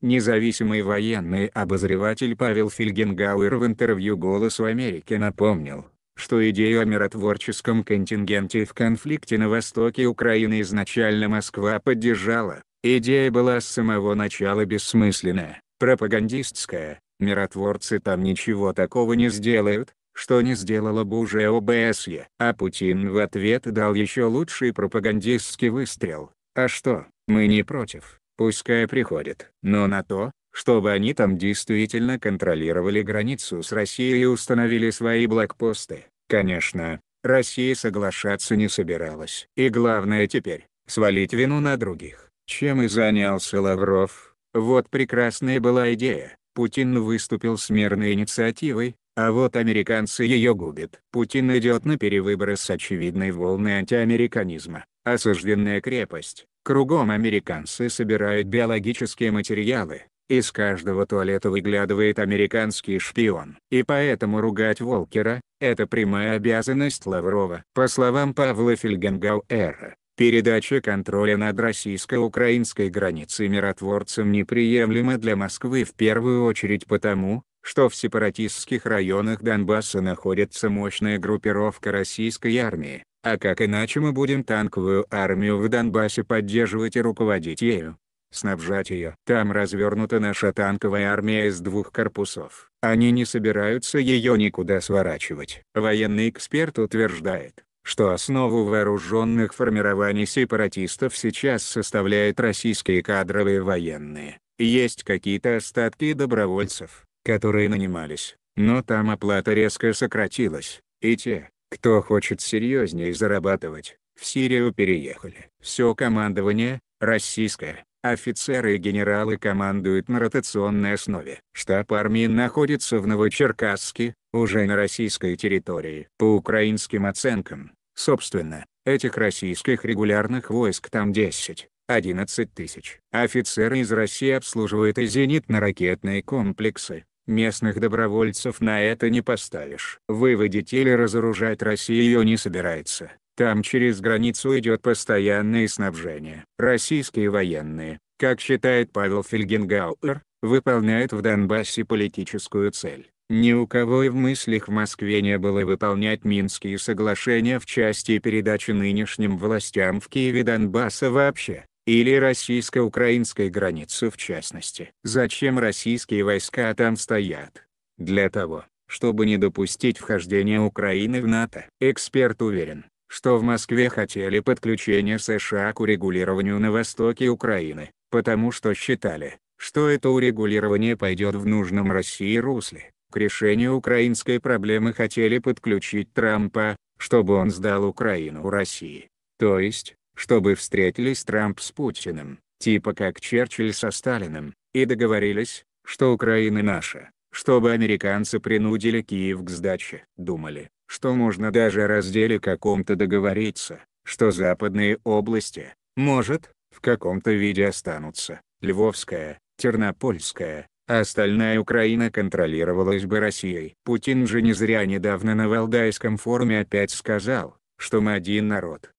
Независимый военный обозреватель Павел Фельгенгауэр в интервью «Голосу Америки» напомнил, что идею о миротворческом контингенте в конфликте на востоке Украины изначально Москва поддержала. Идея была с самого начала бессмысленная, пропагандистская, миротворцы там ничего такого не сделают, что не сделала бы уже ОБСЕ. А Путин в ответ дал еще лучший пропагандистский выстрел. А что, мы не против. Пускай приходят. Но на то, чтобы они там действительно контролировали границу с Россией и установили свои блокпосты, конечно, Россия соглашаться не собиралась. И главное теперь, свалить вину на других, чем и занялся Лавров. Вот прекрасная была идея. Путин выступил с мирной инициативой, а вот американцы ее губят. Путин идет на перевыборы с очевидной волны антиамериканизма. Осужденная крепость, Кругом американцы собирают биологические материалы, из каждого туалета выглядывает американский шпион. И поэтому ругать Волкера – это прямая обязанность Лаврова. По словам Павла Фельгенгауэра, передача контроля над российско-украинской границей миротворцам неприемлема для Москвы в первую очередь потому, что в сепаратистских районах Донбасса находится мощная группировка российской армии. А как иначе мы будем танковую армию в Донбассе поддерживать и руководить ею? Снабжать ее. Там развернута наша танковая армия из двух корпусов. Они не собираются ее никуда сворачивать. Военный эксперт утверждает, что основу вооруженных формирований сепаратистов сейчас составляют российские кадровые военные. Есть какие-то остатки добровольцев, которые нанимались, но там оплата резко сократилась, и те, кто хочет серьезнее зарабатывать, в Сирию переехали. Все командование, российское, офицеры и генералы командуют на ротационной основе. Штаб армии находится в Новочеркасске, уже на российской территории. По украинским оценкам, собственно, этих российских регулярных войск там 10. 11 тысяч. Офицеры из России обслуживают и зенитно-ракетные комплексы, Местных добровольцев на это не поставишь. Выводить или разоружать Россию ее не собирается. Там через границу идет постоянное снабжение. Российские военные, как считает Павел Фельгенгауэр, выполняют в Донбассе политическую цель. Ни у кого и в мыслях в Москве не было выполнять Минские соглашения в части передачи нынешним властям в Киеве Донбасса вообще или российско-украинской границу в частности. Зачем российские войска там стоят? Для того, чтобы не допустить вхождения Украины в НАТО. Эксперт уверен, что в Москве хотели подключение США к урегулированию на востоке Украины, потому что считали, что это урегулирование пойдет в нужном России русле. К решению украинской проблемы хотели подключить Трампа, чтобы он сдал Украину России. То есть, чтобы встретились Трамп с Путиным, типа как Черчилль со Сталиным, и договорились, что Украина наша, чтобы американцы принудили Киев к сдаче. Думали, что можно даже о разделе каком-то договориться, что западные области, может, в каком-то виде останутся, Львовская, Тернопольская, а остальная Украина контролировалась бы Россией. Путин же не зря недавно на Валдайском форуме опять сказал, что мы один народ,